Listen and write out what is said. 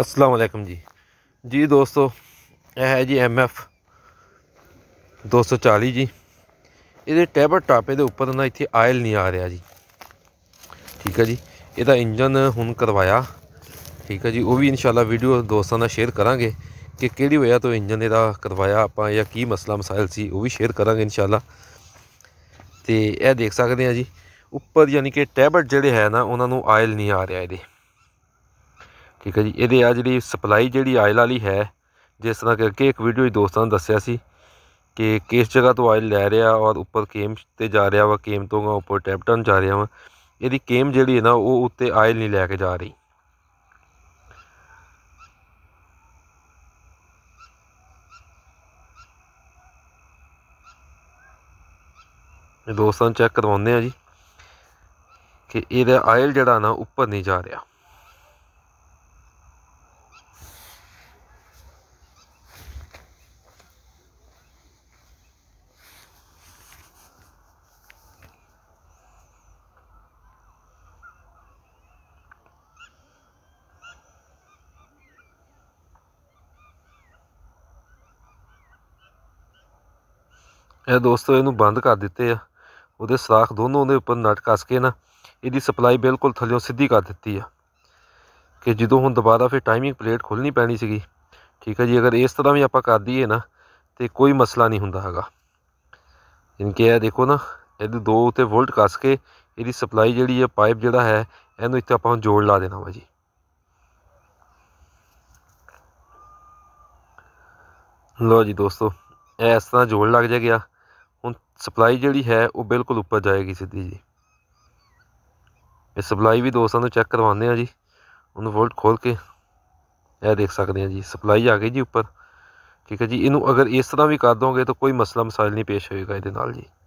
ਅਸਲਾਮ ਵਾਲੇਕਮ ਜੀ ਜੀ ਦੋਸਤੋ ਇਹ ਹੈ ਜੀ ਐਮਐਫ 240 ਜੀ ਇਹਦੇ ਟੈਬਲ ਟਾਪੇ ਦੇ ਉੱਪਰ ਨਾ ਇੱਥੇ ਆਇਲ ਨਹੀਂ ਆ ਰਿਹਾ ਜੀ ਠੀਕ ਹੈ ਜੀ ਇਹਦਾ ਇੰਜਨ ਹੁਣ ਕਰਵਾਇਆ ਠੀਕ ਹੈ ਜੀ ਉਹ ਵੀ ਇਨਸ਼ਾਅੱਲਾ ਵੀਡੀਓ ਦੋਸਤਾਂ ਨਾਲ ਸ਼ੇਅਰ ਕਰਾਂਗੇ ਕਿ ਕਿਹੜੀ ਹੋਇਆ ਤੋਂ ਇੰਜਨ ਇਹਦਾ ਕਰਵਾਇਆ ਆਪਾਂ ਜਾਂ ਕੀ ਮਸਲਾ ਮਸਾਇਲ ਸੀ ਉਹ ਵੀ ਸ਼ੇਅਰ ਕਰਾਂਗੇ ਇਨਸ਼ਾਅੱਲਾ ਤੇ ਇਹ ਦੇਖ ਸਕਦੇ ਆ ਜੀ ਉੱਪਰ ਯਾਨੀ ਕਿ ਟੈਬਲ ਜਿਹੜੇ ਹੈ ਨਾ ਉਹਨਾਂ ਨੂੰ ਆਇਲ ਨਹੀਂ ਆ ਰਿਹਾ ਇਹਦੇ ਠੀਕ ਹੈ ਜੀ ਇਹਦੇ ਆ ਜਿਹੜੀ ਸਪਲਾਈ ਜਿਹੜੀ ਆਇਲ ਵਾਲੀ ਹੈ ਜਿਸ ਤਰ੍ਹਾਂ ਕਰਕੇ ਇੱਕ ਵੀਡੀਓ 'ਚ ਦੋਸਤਾਂ ਨੇ ਦੱਸਿਆ ਸੀ ਕਿ ਕਿਸ ਜਗ੍ਹਾ ਤੋਂ ਆਇਲ ਲੈ ਰਿਹਾ ਔਰ ਉੱਪਰ ਕੇਮ ਤੇ ਜਾ ਰਿਹਾ ਵਾ ਕੇਮ ਤੋਂ ਉੱਪਰ ਟੈਪਟਨ ਜਾ ਰਿਹਾ ਵਾ ਇਹਦੀ ਕੇਮ ਜਿਹੜੀ ਹੈ ਨਾ ਉਹ ਉੱਤੇ ਆਇਲ ਨਹੀਂ ਲੈ ਕੇ ਜਾ ਰਹੀ ਦੋਸਤਾਂ ਚੈੱਕ ਕਰਵਾਉਂਦੇ ਆ ਜੀ ਕਿ ਇਹਦਾ ਆਇਲ ਜਿਹੜਾ ਨਾ ਉੱਪਰ ਨਹੀਂ ਜਾ ਰਿਹਾ ਇਹ ਦੋਸਤੋ ਇਹਨੂੰ ਬੰਦ ਕਰ ਦਿੱਤੇ ਆ ਉਹਦੇ ਸਾਖ ਦੋਨੋਂ ਦੇ ਉੱਪਰ ਨਟ ਕੱਸ ਕੇ ਨਾ ਇਹਦੀ ਸਪਲਾਈ ਬਿਲਕੁਲ ਥੱਲੇੋਂ ਸਿੱਧੀ ਕਰ ਦਿੱਤੀ ਆ ਕਿ ਜਦੋਂ ਹੁਣ ਦੁਬਾਰਾ ਫਿਰ ਟਾਈਮਿੰਗ ਪਲੇਟ ਖੋਲਣੀ ਪੈਣੀ ਸੀਗੀ ਠੀਕ ਹੈ ਜੀ ਅਗਰ ਇਸ ਤਰ੍ਹਾਂ ਵੀ ਆਪਾਂ ਕਰ ਦਈਏ ਨਾ ਤੇ ਕੋਈ ਮਸਲਾ ਨਹੀਂ ਹੁੰਦਾ ਹੈਗਾ ਇਨਕੇ ਇਹ ਦੇਖੋ ਨਾ ਇਹਦੇ ਦੋ ਉਤੇ ਵੋਲਟ ਕੱਸ ਕੇ ਇਹਦੀ ਸਪਲਾਈ ਜਿਹੜੀ ਹੈ ਪਾਈਪ ਜਿਹੜਾ ਹੈ ਇਹਨੂੰ ਇੱਥੇ ਆਪਾਂ ਜੋੜ ਲਾ ਦੇਣਾ ਵਾ ਜੀ ਲੋ ਜੀ ਦੋਸਤੋ ਇਹ ਇਸ ਤਰ੍ਹਾਂ ਜੋੜ ਲੱਗ ਜਾ ਗਿਆ ਸਪਲਾਈ ਜਿਹੜੀ ਹੈ ਉਹ ਬਿਲਕੁਲ ਉੱਪਰ ਜਾਏਗੀ ਸਿੱਧੀ ਜੀ ਇਹ ਸਪਲਾਈ ਵੀ ਦੋਸਤਾਂ ਨੂੰ ਚੈੱਕ ਕਰਵਾਉਂਦੇ ਆ ਜੀ ਉਹਨੂੰ ਵੋਲਟ ਖੋਲ ਕੇ ਇਹ ਦੇਖ ਸਕਦੇ ਆ ਜੀ ਸਪਲਾਈ ਆ ਗਈ ਜੀ ਉੱਪਰ ਠੀਕ ਹੈ ਜੀ ਇਹਨੂੰ ਅਗਰ ਇਸ ਤਰ੍ਹਾਂ ਵੀ ਕਰ ਦੋਗੇ ਤਾਂ ਕੋਈ ਮਸਲਾ ਮਸਾਇਲ ਨਹੀਂ ਪੇਸ਼ ਹੋਏਗਾ ਇਹਦੇ ਨਾਲ ਜੀ